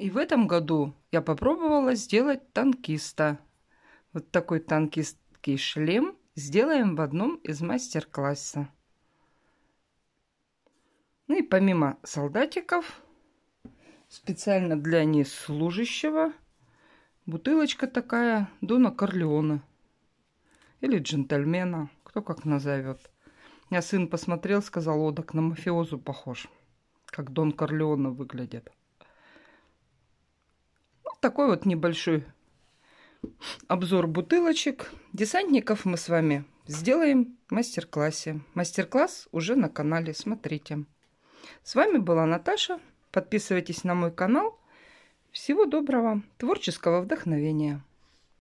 И в этом году я попробовала сделать танкиста. Вот такой танкистский шлем сделаем в одном из мастер-класса. Ну и помимо солдатиков, специально для неслужащего, бутылочка такая Дона Корлеона или джентльмена, кто как назовет. Я сын посмотрел, сказал, о, так на мафиозу похож, как Дон Корлеона выглядит. Такой вот небольшой обзор бутылочек. Десантников мы с вами сделаем в мастер-классе. Мастер-класс уже на канале, смотрите. С вами была Наташа. Подписывайтесь на мой канал. Всего доброго, творческого вдохновения!